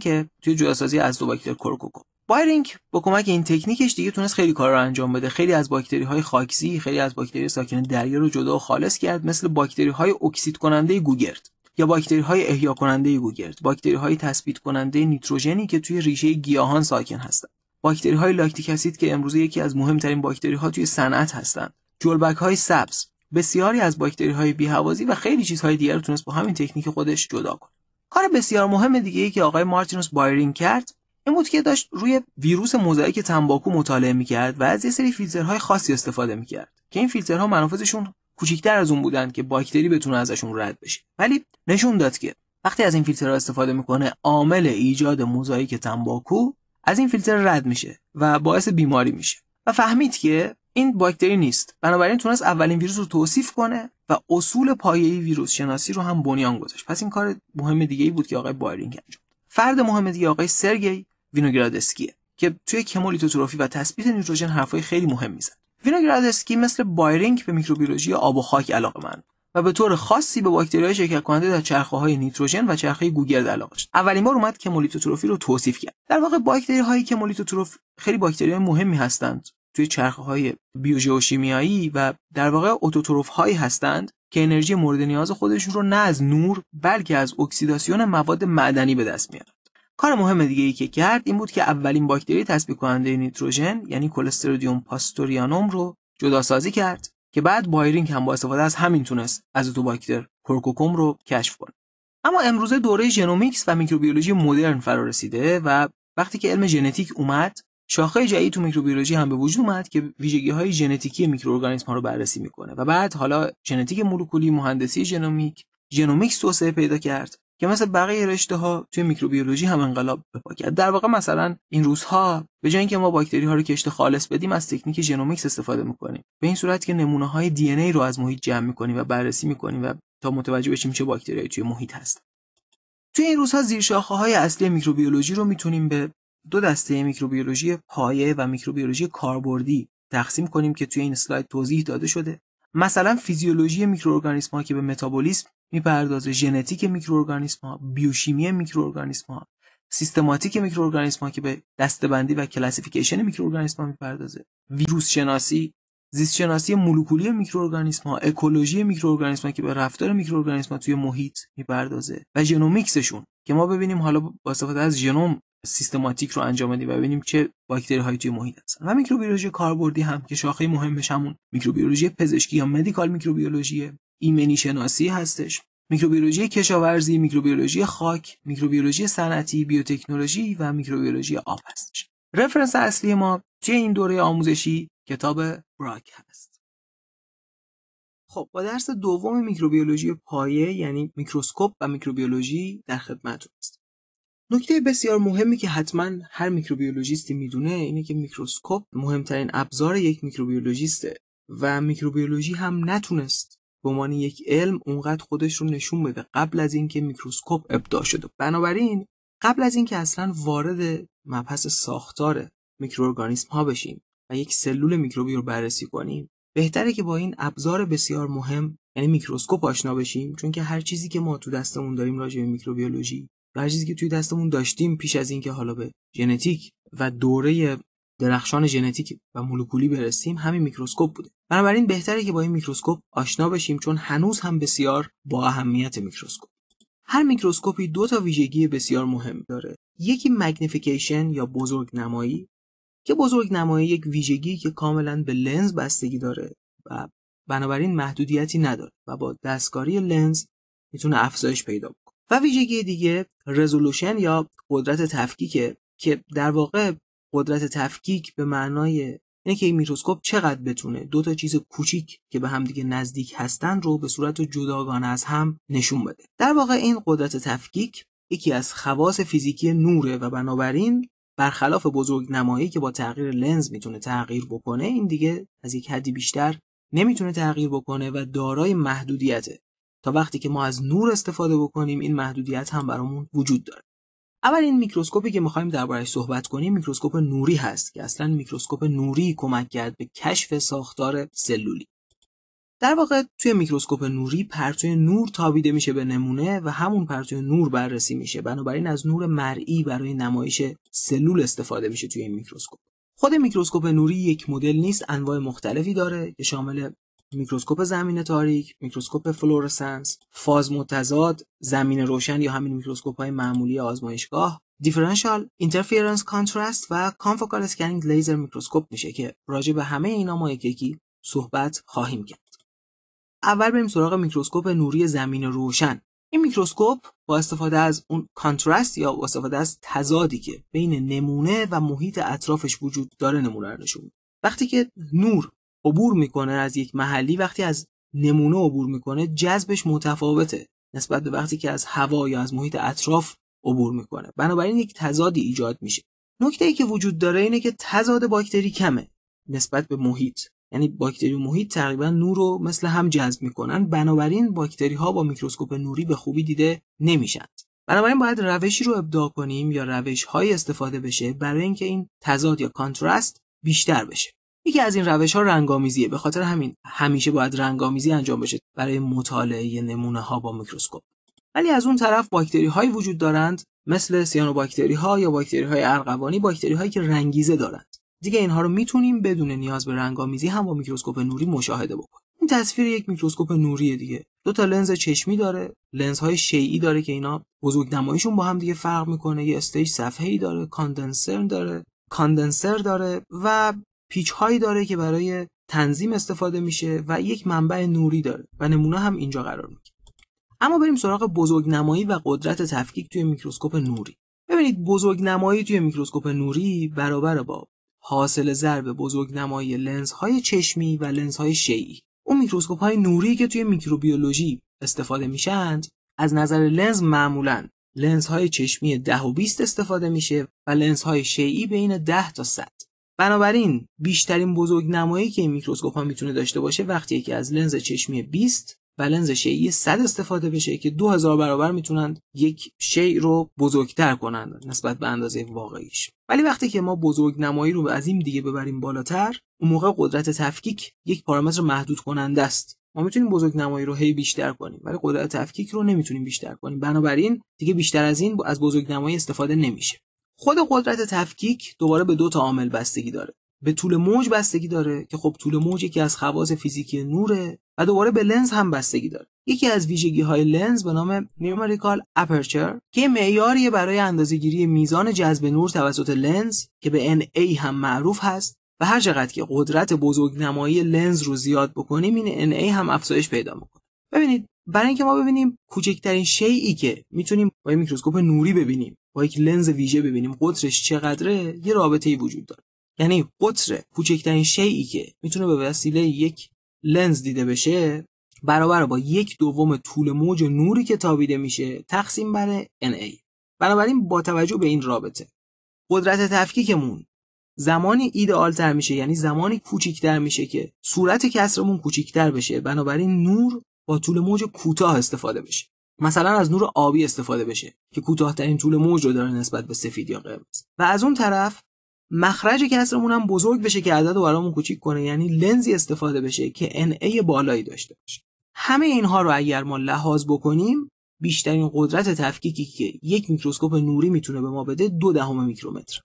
که توی جداسازی از دو باکتر کروکوکو بایرینگ با کمک این تکنیکش دیگه تونست خیلی کار رو انجام بده خیلی از باکتری های خاکزی خیلی از باکتری ساکن دریا رو جدا و خالص کرد مثل باکتری های اکسید کننده گوگرد یا باکتری های احیا کننده گوگرد باکتری های تثبیت کننده نیتروژنی که توی ریشه گیاهان ساکن هستند باکتری های لاکتیک اسید که امروزه یکی از مهمترین باکتری ها توی صنعت هستند جلبک های سبز بسیاری از باکتری های بی و خیلی چیزهای دیگر رو تونست با همین تکنیک خودش جدا کنه کار بسیار مهم دیگه ای که آقای مارتینوس بایرین کرد این بود که داشت روی ویروس موزاییک تنباکو مطالعه میکرد و از یه سری فیلترهای خاصی استفاده میکرد که این فیلترها منافذشون کوچیکتر از اون بودن که باکتری بتونه ازشون رد بشه ولی نشون داد که وقتی از این فیلترها استفاده میکنه عامل ایجاد موزاییک تنباکو از این فیلتر رد میشه و باعث بیماری میشه و فهمید که این باکتری نیست بنابراین تونست اولین ویروس رو توصیف کنه و اصول پایه‌ای ویروس شناسی رو هم بنیان گذاشت پس این کار مهم دیگه ای بود که آقای بایرینگ انجام فرد مهم دیگه آقای سرگی وینوگرادسکیه که توی کمولیتوتروفی و تثبیت نیتروژن حرفای خیلی مهم میزد وینوگرادسکی مثل بایرینگ به میکروبیولوژی آب و خاک علاقه من و به طور خاصی به باکتری‌های شکر کننده در های نیتروژن و چرخه گوگرد علاقه داشت. اولین بار اومد کمولیتوتروفی رو توصیف کرد. در واقع باکتری‌های که مولیتوتروف خیلی باکتریای مهمی هستند توی چرخه های بیوژئوشیمیایی و در واقع اتوتروف هایی هستند که انرژی مورد نیاز خودشون رو نه از نور بلکه از اکسیداسیون مواد معدنی به دست میارن کار مهم دیگه ای که کرد این بود که اولین باکتری تثبیت کننده نیتروژن یعنی کلسترودیوم پاستوریانوم رو جدا سازی کرد که بعد بایرینگ هم با استفاده از همین تونست از باکتر کورکوکوم رو کشف کنه اما امروزه دوره ژنومیکس و میکروبیولوژی مدرن فرا رسیده و وقتی که علم ژنتیک اومد شاخه جدید تو میکروبیولوژی هم به وجود اومد که ویژگی های ژنتیکی میکروارگانیسم ها رو بررسی میکنه و بعد حالا ژنتیک مولکولی مهندسی ژنومیک ژنومیکس توسعه پیدا کرد که مثل بقیه رشته ها توی میکروبیولوژی هم انقلاب به پا کرد در واقع مثلا این روزها به جای اینکه ما باکتری ها رو کشت خالص بدیم از تکنیک ژنومیکس استفاده میکنیم به این صورت که نمونه های دی ای رو از محیط جمع میکنیم و بررسی میکنیم و تا متوجه بشیم چه باکتریایی توی محیط هست توی این روزها زیرشاخه های اصلی میکروبیولوژی رو میتونیم به دو دسته میکروبیولوژی پایه و میکروبیولوژی کاربردی تقسیم کنیم که توی این اسلاید توضیح داده شده مثلا فیزیولوژی میکروارگانیسم ها که به متابولیسم میپردازه ژنتیک میکروارگانیسم ها بیوشیمی میکروارگانیسم ها سیستماتیک میکروارگانیسم ها که به دستبندی و کلاسیفیکیشن میکروارگانیسم ها میپردازه ویروس شناسی زیست شناسی مولکولی میکروارگانیسم ها اکولوژی میکروارگانیسم که به رفتار میکروارگانیسم توی محیط میپردازه و ژنومیکسشون که ما ببینیم حالا با استفاده از ژنوم سیستماتیک رو انجام بدیم و ببینیم چه باکتری هایی توی محیط هستن و میکروبیولوژی کاربردی هم که شاخه مهمش همون میکروبیولوژی پزشکی یا مدیکال میکروبیولوژی ایمنی شناسی هستش میکروبیولوژی کشاورزی، میکروبیولوژی خاک، میکروبیولوژی صنعتی، بیوتکنولوژی و میکروبیولوژی آب هستش. رفرنس اصلی ما توی این دوره آموزشی کتاب براک هست. خب با درس دوم میکروبیولوژی پایه یعنی میکروسکوپ و میکروبیولوژی در خدمتتون هستم. نکته بسیار مهمی که حتما هر میکروبیولوژیستی میدونه اینه که میکروسکوپ مهمترین ابزار یک میکروبیولوژیسته و میکروبیولوژی هم نتونست به عنوان یک علم اونقدر خودش رو نشون بده قبل از اینکه میکروسکوپ ابداع شده بنابراین قبل از اینکه اصلا وارد مبحث ساختار میکروارگانیسم ها بشیم و یک سلول میکروبی رو بررسی کنیم بهتره که با این ابزار بسیار مهم یعنی میکروسکوپ آشنا بشیم چون که هر چیزی که ما تو دستمون داریم راجع به میکروبیولوژی و چیزی که توی دستمون داشتیم پیش از اینکه حالا به ژنتیک و دوره درخشان ژنتیک و مولکولی برسیم همین میکروسکوپ بوده بنابراین بهتره که با این میکروسکوپ آشنا بشیم چون هنوز هم بسیار با اهمیت میکروسکوپ هر میکروسکوپی دو تا ویژگی بسیار مهم داره یکی مگنیفیکیشن یا بزرگ نمایی که بزرگ نمایی یک ویژگی که کاملا به لنز بستگی داره و بنابراین محدودیتی نداره و با دستکاری لنز میتونه افزایش پیدا کنه. و ویژگی دیگه رزولوشن یا قدرت تفکیکه که در واقع قدرت تفکیک به معنای اینه که این میکروسکوپ چقدر بتونه دو تا چیز کوچیک که به هم دیگه نزدیک هستن رو به صورت جداگانه از هم نشون بده در واقع این قدرت تفکیک یکی از خواص فیزیکی نوره و بنابراین برخلاف بزرگ نمایی که با تغییر لنز میتونه تغییر بکنه این دیگه از یک حدی بیشتر نمیتونه تغییر بکنه و دارای محدودیته تا وقتی که ما از نور استفاده بکنیم این محدودیت هم برامون وجود داره اول این میکروسکوپی که میخوایم دربارش صحبت کنیم میکروسکوپ نوری هست که اصلا میکروسکوپ نوری کمک کرد به کشف ساختار سلولی در واقع توی میکروسکوپ نوری پرتوی نور تابیده میشه به نمونه و همون پرتوی نور بررسی میشه بنابراین از نور مرئی برای نمایش سلول استفاده میشه توی این میکروسکوپ خود میکروسکوپ نوری یک مدل نیست انواع مختلفی داره که شامل میکروسکوپ زمین تاریک میکروسکوپ فلورسنس فاز متضاد زمین روشن یا همین میکروسکوپ های معمولی آزمایشگاه دیفرانشال اینترفیرنس کانتراست و کانفوکال اسکنینگ لیزر میکروسکوپ میشه که راجع به همه اینا ما یکی یکی صحبت خواهیم کرد اول بریم سراغ میکروسکوپ نوری زمین روشن این میکروسکوپ با استفاده از اون کانتراست یا با استفاده از تضادی که بین نمونه و محیط اطرافش وجود داره نمونه رو نشون وقتی که نور عبور میکنه از یک محلی وقتی از نمونه عبور میکنه جذبش متفاوته نسبت به وقتی که از هوا یا از محیط اطراف عبور میکنه بنابراین یک تضادی ایجاد میشه نکته ای که وجود داره اینه که تضاد باکتری کمه نسبت به محیط یعنی باکتری و محیط تقریبا نور رو مثل هم جذب میکنن بنابراین باکتری ها با میکروسکوپ نوری به خوبی دیده نمیشند بنابراین باید روشی رو ابداع کنیم یا روش های استفاده بشه برای اینکه این تضاد یا کانتراست بیشتر بشه یکی از این روش ها رنگامیزیه به خاطر همین همیشه باید رنگامیزی انجام بشه برای مطالعه نمونه ها با میکروسکوپ ولی از اون طرف باکتری های وجود دارند مثل باکتری ها یا باکتری های ارغوانی باکتری هایی که رنگیزه دارند دیگه اینها رو میتونیم بدون نیاز به رنگامیزی هم با میکروسکوپ نوری مشاهده بکنیم این تصویر یک میکروسکوپ نوریه دیگه دو تا لنز چشمی داره لنزهای شیعی داره که اینا بزرگ نماییشون با هم دیگه فرق میکنه یه استیج صفحه داره کاندنسر داره کاندنسر داره و هایی داره که برای تنظیم استفاده میشه و یک منبع نوری داره و نمونه هم اینجا قرار میگیره اما بریم سراغ بزرگنمایی و قدرت تفکیک توی میکروسکوپ نوری ببینید بزرگنمایی توی میکروسکوپ نوری برابر با حاصل ضرب بزرگنمایی لنز های چشمی و لنز های شیعی اون میکروسکوپ های نوری که توی میکروبیولوژی استفاده میشند از نظر لنز معمولا لنز های چشمی 10 و 20 استفاده میشه و لنز های شیعی بین 10 تا 100 بنابراین بیشترین بزرگ نمایی که این میکروسکوپ ها میتونه داشته باشه وقتی که از لنز چشمی 20 و لنز شیعی 100 استفاده بشه که 2000 برابر میتونند یک شی رو بزرگتر کنند نسبت به اندازه واقعیش ولی وقتی که ما بزرگ نمایی رو از این دیگه ببریم بالاتر اون موقع قدرت تفکیک یک پارامتر محدود کننده است ما میتونیم بزرگ نمایی رو هی بیشتر کنیم ولی قدرت تفکیک رو نمیتونیم بیشتر کنیم بنابراین دیگه بیشتر از این از بزرگ نمایی استفاده نمیشه خود قدرت تفکیک دوباره به دو تا عامل بستگی داره به طول موج بستگی داره که خب طول موج یکی از خواص فیزیکی نوره و دوباره به لنز هم بستگی داره یکی از ویژگی های لنز به نام نیومریکال اپرچر که معیاری برای گیری میزان جذب نور توسط لنز که به NA هم معروف هست و هر چقدر که قدرت بزرگنمایی لنز رو زیاد بکنیم این NA هم افزایش پیدا میکنه ببینید برای اینکه ما ببینیم کوچکترین شیعی که میتونیم با یک میکروسکوپ نوری ببینیم با یک لنز ویژه ببینیم قطرش چقدره یه ای وجود داره یعنی قطر کوچکترین شیعی که میتونه به وسیله یک لنز دیده بشه برابر با یک دوم طول موج نوری که تابیده میشه تقسیم بر NA بنابراین با توجه به این رابطه قدرت تفکیکمون زمانی ایدئال تر میشه یعنی زمانی کوچیکتر میشه که صورت کسرمون کوچکتر بشه بنابراین نور با طول موج کوتاه استفاده بشه مثلا از نور آبی استفاده بشه که ترین طول موج رو داره نسبت به سفید یا قرمز و از اون طرف مخرج کسرمون هم بزرگ بشه که عدد رو برامون کوچیک کنه یعنی لنزی استفاده بشه که ای بالایی داشته باشه همه اینها رو اگر ما لحاظ بکنیم بیشترین قدرت تفکیکی که یک میکروسکوپ نوری میتونه به ما بده دو دهم میکرومتر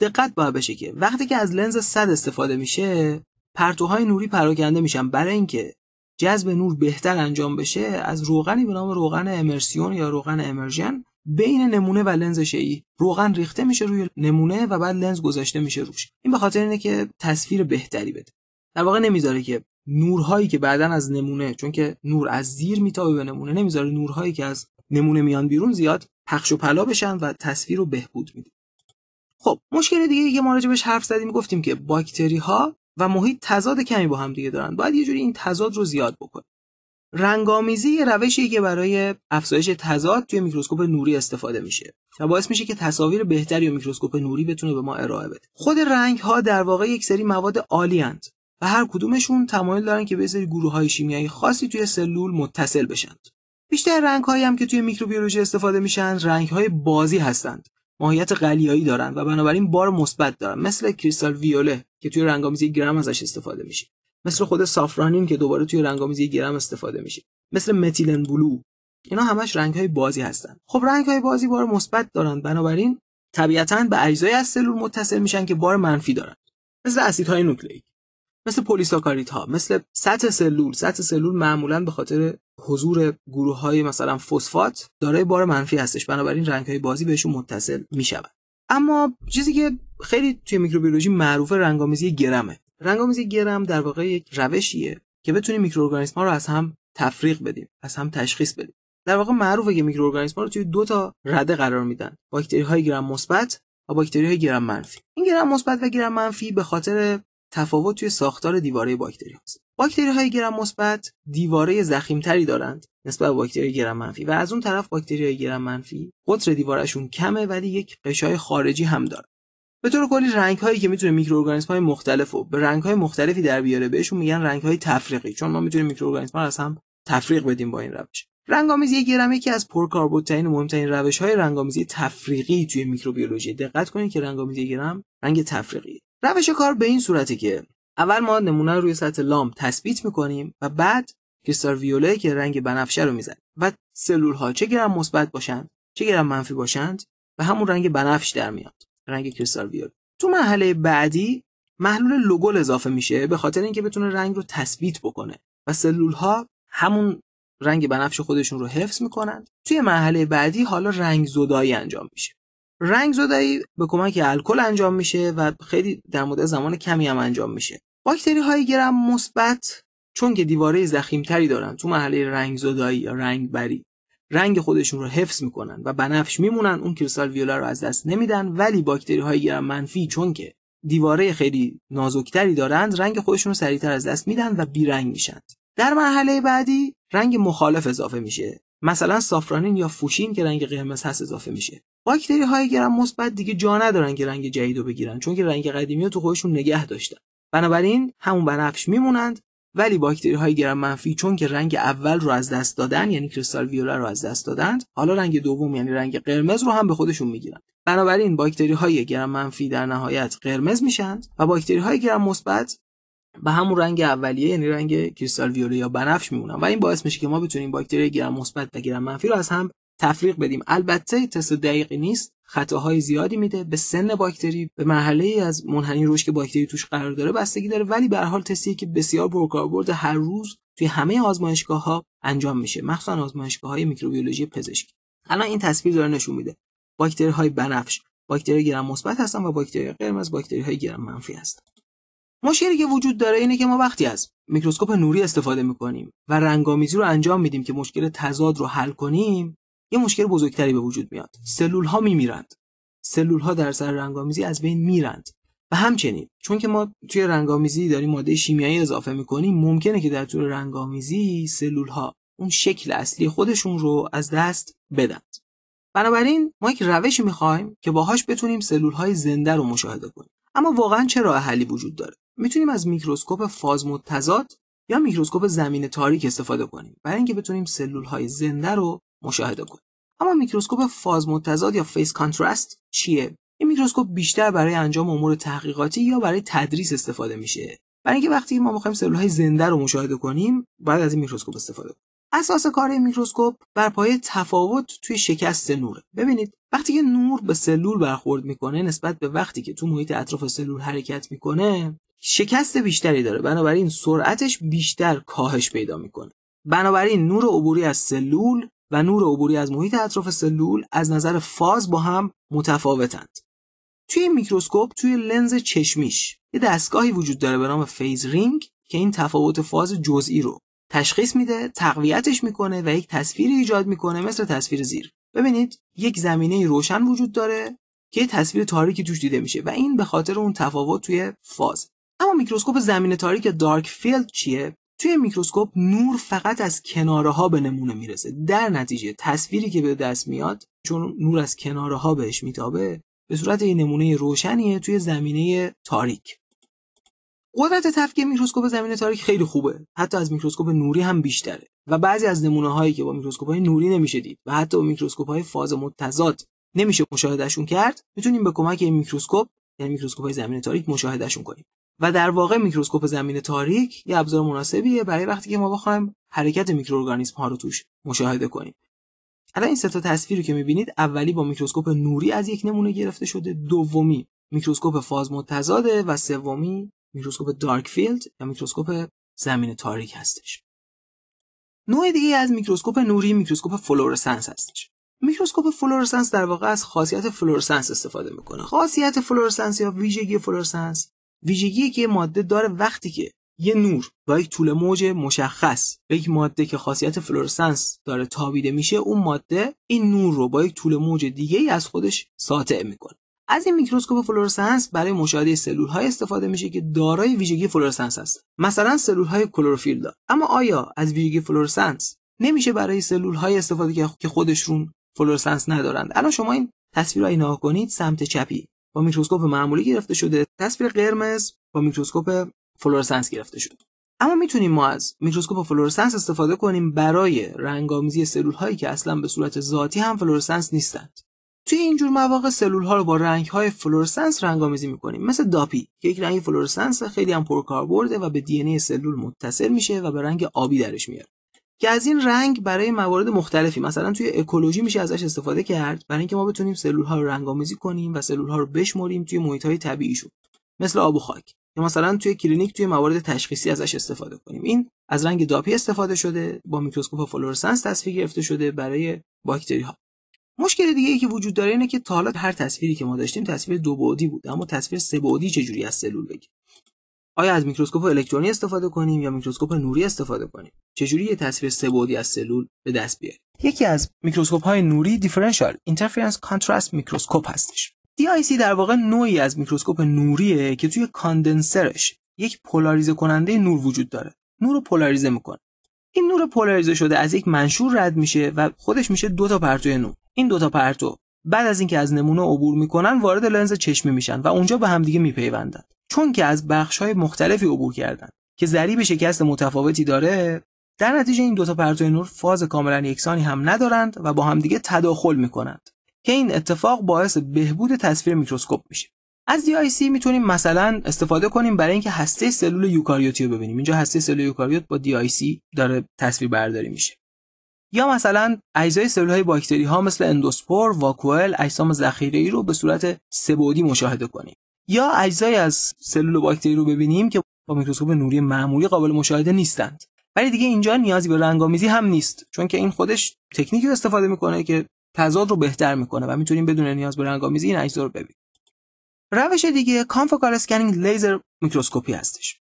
دقت باید بشه که وقتی که از لنز 100 استفاده میشه پرتوهای نوری پراکنده میشن برای اینکه جذب نور بهتر انجام بشه از روغنی به نام روغن امرسیون یا روغن امرژن بین نمونه و لنز ای روغن ریخته میشه روی نمونه و بعد لنز گذاشته میشه روش این به خاطر اینه که تصویر بهتری بده در واقع نمیذاره که نورهایی که بعدا از نمونه چون که نور از زیر میتابه به نمونه نمیذاره نورهایی که از نمونه میان بیرون زیاد پخش و پلا بشن و تصویر رو بهبود میده خب مشکل دیگه که ما حرف زدیم گفتیم که باکتری ها و محیط تضاد کمی با هم دیگه دارن باید یه جوری این تضاد رو زیاد بکنه رنگامیزی یه روشی که برای افزایش تضاد توی میکروسکوپ نوری استفاده میشه و باعث میشه که تصاویر بهتری و میکروسکوپ نوری بتونه به ما ارائه بده خود رنگ ها در واقع یک سری مواد عالی هند و هر کدومشون تمایل دارن که به سری گروه های شیمیایی خاصی توی سلول متصل بشند بیشتر رنگ هم که توی میکروبیولوژی استفاده میشن رنگ های بازی هستند ماهیت قلیایی دارن و بنابراین بار مثبت دارن مثل کریستال ویوله که توی رنگامیزی گرم ازش استفاده میشه مثل خود سافرانین که دوباره توی رنگامیزی گرم استفاده میشه مثل متیلن بلو اینا همش رنگ های بازی هستن خب رنگ های بازی بار مثبت دارن بنابراین طبیعتا به اجزای از سلول متصل میشن که بار منفی دارن مثل اسیدهای نوکلئیک مثل کاریت ها مثل سطح سلول سطح سلول معمولا به خاطر حضور گروه های مثلا فسفات دارای بار منفی هستش بنابراین رنگ های بازی بهشون متصل شود. اما چیزی که خیلی توی میکروبیولوژی معروف رنگامیزی گرمه رنگامیزی گرم در واقع یک روشیه که بتونیم میکروارگانیسم ها رو از هم تفریق بدیم از هم تشخیص بدیم در واقع معروفه که میکروارگانیسم ها رو توی دو تا رده قرار میدن باکتری های گرم مثبت و باکتری های گرم منفی این گرم مثبت و گرم منفی به خاطر تفاوت توی ساختار دیواره باکتری هست باکتری های گرم مثبت دیواره زخیم تری دارند نسبت به باکتری گرم منفی و از اون طرف باکتری های گرم منفی قطر دیوارشون کمه ولی یک قشای خارجی هم داره به طور کلی رنگ هایی که میتونه میکروارگانیسم های مختلف رو به رنگ های مختلفی در بیاره بهشون میگن رنگ های تفریقی چون ما میتونیم میکروارگانیسم ها از هم تفریق بدیم با این روش آمیزی گرم یکی از پرکاربردترین و مهمترین روش های آمیزی تفریقی توی میکروبیولوژی دقت کنید که آمیزی گرم رنگ تفریقی روش کار به این صورته که اول ما نمونه روی سطح لامپ تثبیت میکنیم و بعد کریستال ویوله که رنگ بنفشه رو میزنیم و سلول ها چه گرم مثبت باشند چه گرم منفی باشند و همون رنگ بنفش در میاد رنگ کریستال ویول تو مرحله بعدی محلول لوگل اضافه میشه به خاطر اینکه بتونه رنگ رو تثبیت بکنه و سلول ها همون رنگ بنفش خودشون رو حفظ میکنن توی مرحله بعدی حالا رنگ زدایی انجام میشه رنگ زدایی به کمک الکل انجام میشه و خیلی در مدت زمان کمی هم انجام میشه باکتری های گرم مثبت چون که دیواره زخیم تری دارن تو مرحله رنگ زدایی یا رنگ بری رنگ خودشون رو حفظ میکنن و بنفش میمونن اون کریستال ویولا رو از دست نمیدن ولی باکتری های گرم منفی چون که دیواره خیلی نازکتری دارند رنگ خودشون رو سریعتر از دست میدن و بیرنگ میشن در مرحله بعدی رنگ مخالف اضافه میشه مثلا سافرانین یا فوشین که رنگ قرمز هست اضافه میشه باکتری های گرم مثبت دیگه جا ندارن که رنگ جدید رو بگیرن چون که رنگ قدیمی رو تو خودشون نگه داشتن بنابراین همون بنفش میمونند ولی باکتری های گرم منفی چون که رنگ اول رو از دست دادن یعنی کریستال ویولا رو از دست دادند حالا رنگ دوم یعنی رنگ قرمز رو هم به خودشون میگیرن بنابراین باکتری های گرم منفی در نهایت قرمز میشن و باکتری های گرم مثبت به همون رنگ اولیه یعنی رنگ کریستال ویوله یا بنفش میمونن و این باعث میشه که ما بتونیم باکتری گرم مثبت و گرم منفی رو از هم تفریق بدیم البته تست دقیقی نیست خطاهای زیادی میده به سن باکتری به مرحله ای از منحنی روش که باکتری توش قرار داره بستگی داره ولی به حال تستی که بسیار پرکاربرد هر روز توی همه آزمایشگاه ها انجام میشه مخصوصا آزمایشگاه های میکروبیولوژی پزشکی الان این تصویر داره نشون میده باکتری های بنفش باکتری گرم مثبت هستن و باکتری قرمز باکتری های گرم منفی هستن مشکلی که وجود داره اینه که ما وقتی از میکروسکوپ نوری استفاده میکنیم و رنگامیزی رو انجام میدیم که مشکل تضاد رو حل کنیم یه مشکل بزرگتری به وجود میاد سلول ها میمیرند سلول ها در سر رنگامیزی از بین میرند و همچنین چون که ما توی رنگامیزی داریم ماده شیمیایی اضافه میکنیم ممکنه که در طول رنگامیزی سلول ها اون شکل اصلی خودشون رو از دست بدن بنابراین ما یک روشی میخوایم که باهاش بتونیم سلول های زنده رو مشاهده کنیم اما واقعا چه راه حلی وجود داره میتونیم از میکروسکوپ فاز متضاد یا میکروسکوپ زمین تاریک استفاده کنیم برای اینکه بتونیم سلول های زنده رو مشاهده کنیم اما میکروسکوپ فاز متضاد یا فیس کانتراست چیه این میکروسکوپ بیشتر برای انجام امور تحقیقاتی یا برای تدریس استفاده میشه برای اینکه وقتی ما میخوایم سلول های زنده رو مشاهده کنیم باید از این میکروسکوپ استفاده کنیم اساس کار میکروسکوپ بر پایه تفاوت توی شکست نوره ببینید وقتی که نور به سلول برخورد میکنه نسبت به وقتی که تو محیط اطراف سلول حرکت میکنه شکست بیشتری داره بنابراین سرعتش بیشتر کاهش پیدا میکنه بنابراین نور عبوری از سلول و نور عبوری از محیط اطراف سلول از نظر فاز با هم متفاوتند توی میکروسکوپ توی لنز چشمیش یه دستگاهی وجود داره به نام فیز رینگ که این تفاوت فاز جزئی رو تشخیص میده تقویتش میکنه و یک تصویری ایجاد میکنه مثل تصویر زیر ببینید یک زمینه روشن وجود داره که تصویر تاریکی توش دیده میشه و این به خاطر اون تفاوت توی فاز اما میکروسکوپ زمینه تاریک دارک فیلد چیه توی میکروسکوپ نور فقط از کناره ها به نمونه میرسه در نتیجه تصویری که به دست میاد چون نور از کناره ها بهش میتابه به صورت یه نمونه روشنیه توی زمینه تاریک قدرت تفکیک میکروسکوپ زمین تاریک خیلی خوبه حتی از میکروسکوپ نوری هم بیشتره و بعضی از نمونه هایی که با میکروسکوپ های نوری نمیشه دید و حتی با میکروسکوپ های فاز متضاد نمیشه مشاهدهشون کرد میتونیم به کمک این میکروسکوپ یعنی میکروسکوپ های زمین تاریک مشاهدهشون کنیم و در واقع میکروسکوپ زمین تاریک یه ابزار مناسبیه برای وقتی که ما بخوایم حرکت میکروارگانیسم ها رو توش مشاهده کنیم حالا این سه تا تصویر رو که میبینید اولی با میکروسکوپ نوری از یک نمونه گرفته شده دومی میکروسکوپ فاز متضاده و سومی میکروسکوپ دارک فیلد یا میکروسکوپ زمین تاریک هستش نوع دیگه از میکروسکوپ نوری میکروسکوپ فلورسنس هستش میکروسکوپ فلورسنس در واقع از خاصیت فلورسنس استفاده میکنه خاصیت فلورسنس یا ویژگی فلورسنس ویژگی که ماده داره وقتی که یه نور با یک طول موج مشخص به یک ماده که خاصیت فلورسنس داره تابیده میشه اون ماده این نور رو با یک طول موج دیگه ای از خودش ساطع میکنه از این میکروسکوپ فلورسنس برای مشاهده سلول های استفاده میشه که دارای ویژگی فلورسنس هست. مثلا سلول های کلروفیل دار اما آیا از ویژگی فلورسنس نمیشه برای سلول های استفاده که خودشون فلورسنس ندارند الان شما این تصویر رو نگاه کنید سمت چپی با میکروسکوپ معمولی گرفته شده تصویر قرمز با میکروسکوپ فلورسنس گرفته شده اما میتونیم ما از میکروسکوپ فلورسنس استفاده کنیم برای رنگآمیزی سلول که اصلا به صورت ذاتی هم فلورسنس نیستند توی اینجور مواقع سلول ها رو با رنگ های فلورسنس می میکنیم مثل داپی که یک رنگ فلورسنس خیلی هم پرکاربرده و به دی سلول متصل میشه و به رنگ آبی درش میاره که از این رنگ برای موارد مختلفی مثلا توی اکولوژی میشه ازش استفاده کرد برای اینکه ما بتونیم سلول ها رو آمیزی کنیم و سلول ها رو بشمریم توی محیط های طبیعیشون مثل آب و خاک یا مثلا توی کلینیک توی موارد تشخیصی ازش استفاده کنیم این از رنگ داپی استفاده شده با میکروسکوپ فلورسنس تصویر گرفته شده برای باکتری ها مشکل دیگه ای که وجود داره اینه که تا حالا هر تصویری که ما داشتیم تصویر دو بعدی بود اما تصویر سه بعدی چجوری از سلول بگیریم آیا از میکروسکوپ الکترونی استفاده کنیم یا میکروسکوپ نوری استفاده کنیم چجوری یه تصویر سه بعدی از سلول به دست بیاریم یکی از میکروسکوپ های نوری دیفرنشال اینترفرنس کانتراست میکروسکوپ هستش DIC در واقع نوعی از میکروسکوپ نوریه که توی کاندنسرش یک پولاریزه کننده نور وجود داره نور رو پولاریزه میکنه این نور پولاریزه شده از یک منشور رد میشه و خودش میشه دو تا پرتو نور این دو تا پرتو بعد از اینکه از نمونه عبور میکنن وارد لنز چشمی میشن و اونجا به همدیگه میپیوندن چون که از بخش های مختلفی عبور کردن که ضریب شکست متفاوتی داره در نتیجه این دو تا پرتو نور فاز کاملا یکسانی هم ندارند و با همدیگه تداخل میکنند که این اتفاق باعث بهبود تصویر میکروسکوپ میشه از DIC میتونیم مثلا استفاده کنیم برای اینکه هسته سلول یوکاریوتی رو ببینیم اینجا هسته سلول یوکاریوت با DIC داره تصویر برداری میشه یا مثلا اجزای سلول های باکتری ها مثل اندوسپور، واکوئل، اجسام ذخیره ای رو به صورت سبودی مشاهده کنیم یا اجزای از سلول باکتری رو ببینیم که با میکروسکوپ نوری معمولی قابل مشاهده نیستند ولی دیگه اینجا نیازی به رنگامیزی هم نیست چون که این خودش تکنیکی استفاده میکنه که تضاد رو بهتر میکنه و میتونیم بدون نیاز به رنگامیزی این اجزا رو ببینیم روش دیگه کانفوکال اسکنینگ لیزر میکروسکوپی هستش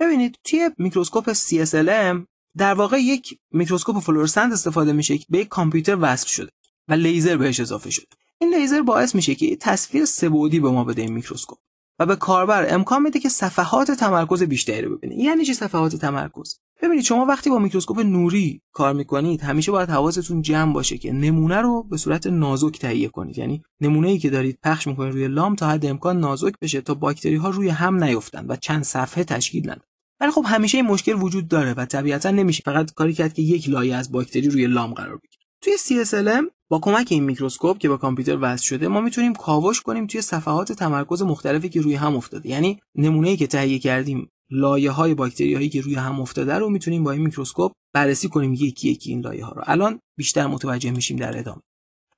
ببینید توی میکروسکوپ CSLM در واقع یک میکروسکوپ فلورسنت استفاده میشه که به یک کامپیوتر وصل شده و لیزر بهش اضافه شده این لیزر باعث میشه که تصویر سبودی به ما بده این میکروسکوپ و به کاربر امکان میده که صفحات تمرکز بیشتری رو ببینه یعنی چی صفحات تمرکز ببینید شما وقتی با میکروسکوپ نوری کار میکنید همیشه باید حواستون جمع باشه که نمونه رو به صورت نازک تهیه کنید یعنی نمونه ای که دارید پخش میکنید روی لام تا حد امکان نازک بشه تا باکتری ها روی هم نیفتند و چند صفحه تشکیل ندن ولی خب همیشه این مشکل وجود داره و طبیعتا نمیشه فقط کاری کرد که یک لایه از باکتری روی لام قرار بگیره توی CSLM با کمک این میکروسکوپ که با کامپیوتر وصل شده ما میتونیم کاوش کنیم توی صفحات تمرکز مختلفی که روی هم افتاده یعنی که تهیه کردیم لایه های باکتری هایی که روی هم افتاده رو میتونیم با این میکروسکوپ بررسی کنیم یکی یکی این لایه ها رو الان بیشتر متوجه میشیم در ادامه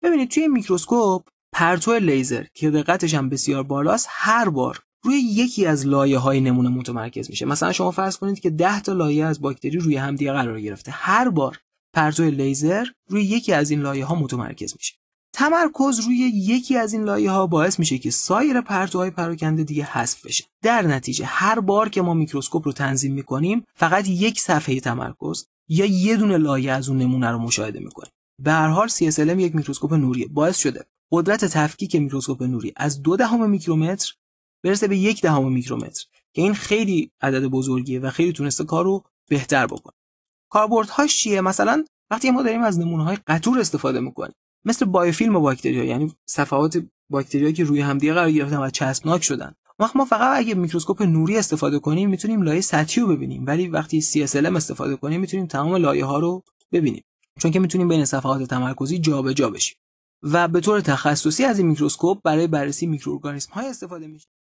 ببینید توی میکروسکوپ پرتو لیزر که دقتش هم بسیار بالاست هر بار روی یکی از لایه های نمونه متمرکز میشه مثلا شما فرض کنید که 10 تا لایه از باکتری روی هم دیگه قرار گرفته هر بار پرتو لیزر روی یکی از این لایه ها متمرکز میشه تمرکز روی یکی از این لایه ها باعث میشه که سایر پرتوهای پراکنده دیگه حذف بشه در نتیجه هر بار که ما میکروسکوپ رو تنظیم میکنیم فقط یک صفحه تمرکز یا یه دونه لایه از اون نمونه رو مشاهده میکنیم به هر حال CSLM یک میکروسکوپ نوری باعث شده قدرت تفکیک میکروسکوپ نوری از دو دهم میکرومتر برسه به یک دهم میکرومتر که این خیلی عدد بزرگیه و خیلی تونسته کار رو بهتر بکنه کاربردهاش چیه مثلا وقتی ما داریم از نمونه های قطور استفاده میکنیم مثل بایوفیلم و باکتریا یعنی صفحات باکتریا که روی همدیگه قرار گرفتن و چسبناک شدن ما ما فقط اگه میکروسکوپ نوری استفاده کنیم میتونیم لایه سطحی رو ببینیم ولی وقتی CSLM استفاده کنیم میتونیم تمام لایه ها رو ببینیم چون که میتونیم بین صفحات تمرکزی جابجا جا بشیم و به طور تخصصی از این میکروسکوپ برای بررسی میکروارگانیسم های استفاده میشه